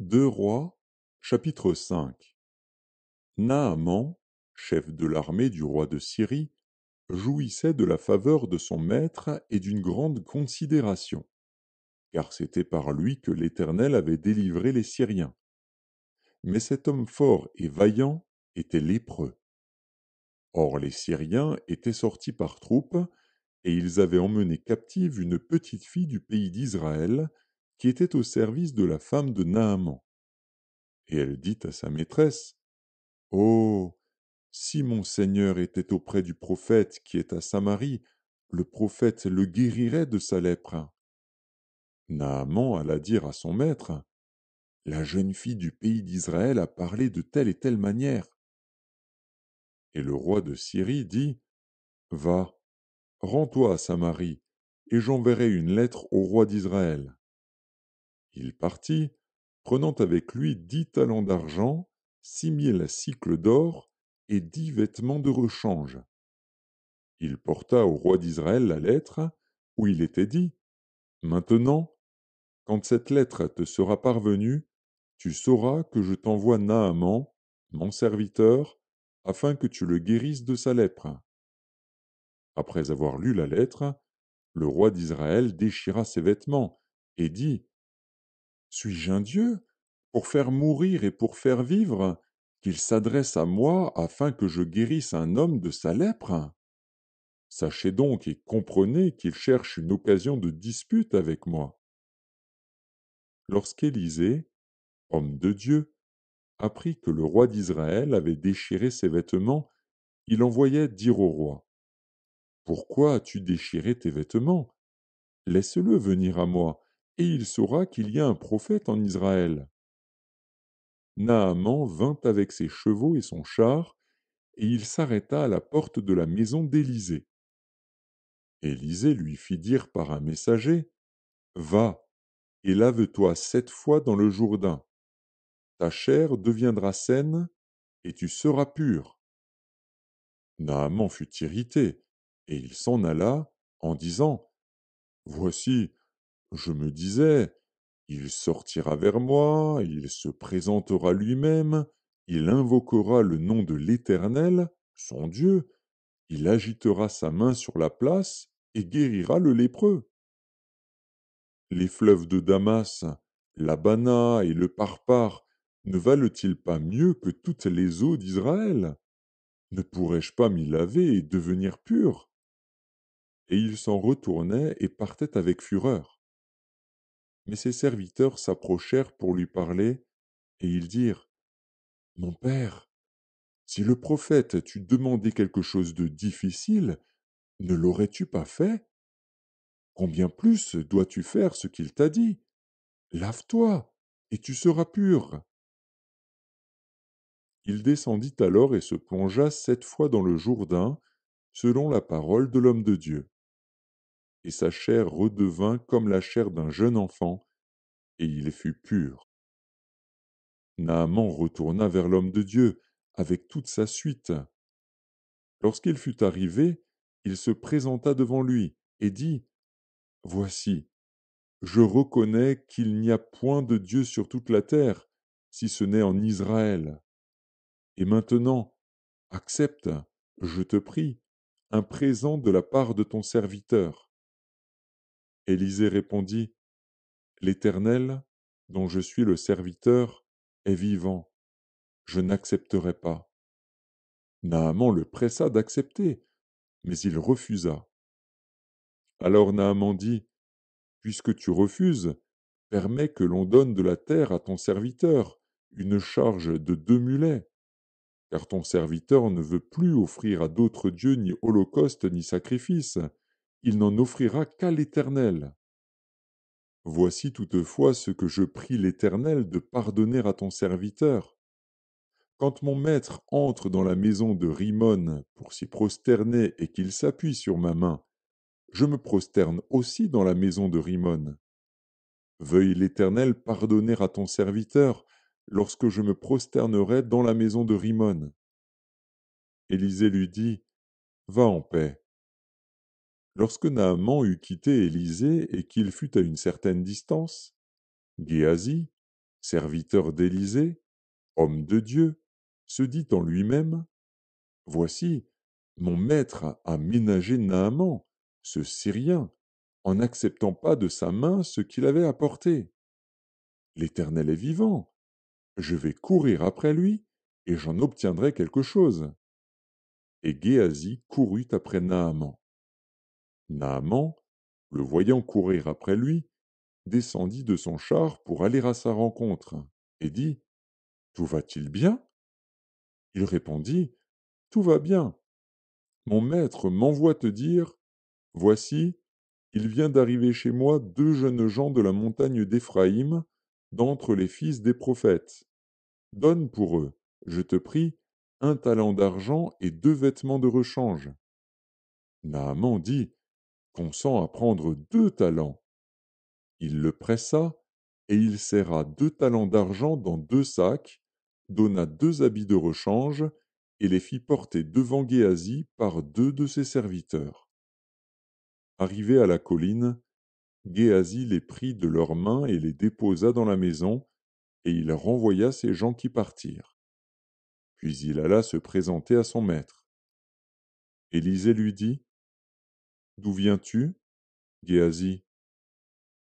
deux Rois, chapitre V Naaman, chef de l'armée du roi de Syrie, jouissait de la faveur de son maître et d'une grande considération, car c'était par lui que l'Éternel avait délivré les Syriens. Mais cet homme fort et vaillant était lépreux. Or les Syriens étaient sortis par troupes, et ils avaient emmené captive une petite fille du pays d'Israël, qui était au service de la femme de Naaman. Et elle dit à sa maîtresse, Oh, si mon Seigneur était auprès du prophète qui est à Samarie, le prophète le guérirait de sa lèpre. Naaman alla dire à son maître, La jeune fille du pays d'Israël a parlé de telle et telle manière. Et le roi de Syrie dit, Va, rends-toi à Samarie, et j'enverrai une lettre au roi d'Israël. Il partit, prenant avec lui dix talents d'argent, six mille sicles d'or et dix vêtements de rechange. Il porta au roi d'Israël la lettre où il était dit Maintenant, quand cette lettre te sera parvenue, tu sauras que je t'envoie Naaman, mon serviteur, afin que tu le guérisses de sa lèpre. Après avoir lu la lettre, le roi d'Israël déchira ses vêtements et dit suis-je un dieu pour faire mourir et pour faire vivre qu'il s'adresse à moi afin que je guérisse un homme de sa lèpre Sachez donc et comprenez qu'il cherche une occasion de dispute avec moi. Lorsqu'Élisée, homme de Dieu, apprit que le roi d'Israël avait déchiré ses vêtements, il envoya dire au roi Pourquoi as-tu déchiré tes vêtements Laisse-le venir à moi, et il saura qu'il y a un prophète en Israël. Naaman vint avec ses chevaux et son char, et il s'arrêta à la porte de la maison d'Élisée. Élisée lui fit dire par un messager Va et lave-toi sept fois dans le Jourdain. Ta chair deviendra saine et tu seras pur. Naaman fut irrité et il s'en alla en disant Voici, je me disais, il sortira vers moi, il se présentera lui-même, il invoquera le nom de l'Éternel, son Dieu, il agitera sa main sur la place et guérira le lépreux. Les fleuves de Damas, l'Abana et le Parpar ne valent-ils pas mieux que toutes les eaux d'Israël Ne pourrais-je pas m'y laver et devenir pur Et il s'en retournait et partait avec fureur mais ses serviteurs s'approchèrent pour lui parler, et ils dirent Mon père, si le prophète t'eût demandé quelque chose de difficile, ne l'aurais-tu pas fait Combien plus dois-tu faire ce qu'il t'a dit Lave-toi, et tu seras pur. Il descendit alors et se plongea sept fois dans le Jourdain, selon la parole de l'homme de Dieu et sa chair redevint comme la chair d'un jeune enfant, et il fut pur. Naaman retourna vers l'homme de Dieu avec toute sa suite. Lorsqu'il fut arrivé, il se présenta devant lui et dit Voici, je reconnais qu'il n'y a point de Dieu sur toute la terre, si ce n'est en Israël. Et maintenant, accepte, je te prie, un présent de la part de ton serviteur. Élisée répondit, L'Éternel, dont je suis le serviteur, est vivant, je n'accepterai pas. Naaman le pressa d'accepter, mais il refusa. Alors Naaman dit, Puisque tu refuses, permets que l'on donne de la terre à ton serviteur, une charge de deux mulets, car ton serviteur ne veut plus offrir à d'autres dieux ni holocauste ni sacrifice, il n'en offrira qu'à l'Éternel. Voici toutefois ce que je prie l'Éternel de pardonner à ton serviteur. Quand mon maître entre dans la maison de Rimon pour s'y prosterner et qu'il s'appuie sur ma main, je me prosterne aussi dans la maison de Rimon. Veuille l'Éternel pardonner à ton serviteur lorsque je me prosternerai dans la maison de Rimon. Élisée lui dit Va en paix, Lorsque Naaman eut quitté Élisée et qu'il fut à une certaine distance, Géasi, serviteur d'Élisée, homme de Dieu, se dit en lui-même Voici, mon maître a ménagé Naaman, ce Syrien, en n'acceptant pas de sa main ce qu'il avait apporté. L'Éternel est vivant. Je vais courir après lui, et j'en obtiendrai quelque chose. Et Géasi courut après Naaman. Naaman, le voyant courir après lui, descendit de son char pour aller à sa rencontre, et dit Tout va-t-il bien Il répondit Tout va bien. Mon maître m'envoie te dire Voici, il vient d'arriver chez moi deux jeunes gens de la montagne d'Éphraïm, d'entre les fils des prophètes. Donne pour eux, je te prie, un talent d'argent et deux vêtements de rechange. dit consent à prendre deux talents. Il le pressa, et il serra deux talents d'argent dans deux sacs, donna deux habits de rechange, et les fit porter devant Géasi par deux de ses serviteurs. Arrivé à la colline, Géasi les prit de leurs mains et les déposa dans la maison, et il renvoya ses gens qui partirent. Puis il alla se présenter à son maître. Élisée lui dit D'où viens-tu Géasi.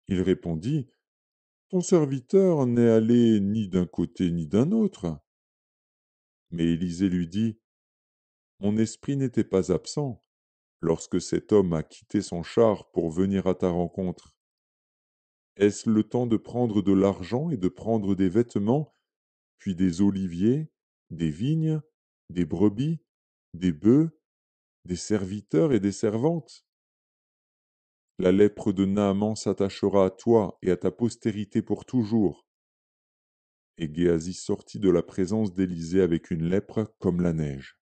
Il répondit Ton serviteur n'est allé ni d'un côté ni d'un autre. Mais Élisée lui dit Mon esprit n'était pas absent lorsque cet homme a quitté son char pour venir à ta rencontre. Est-ce le temps de prendre de l'argent et de prendre des vêtements, puis des oliviers, des vignes, des brebis, des bœufs des serviteurs et des servantes. La lèpre de Naaman s'attachera à toi et à ta postérité pour toujours. Et Géasi sortit de la présence d'Élisée avec une lèpre comme la neige.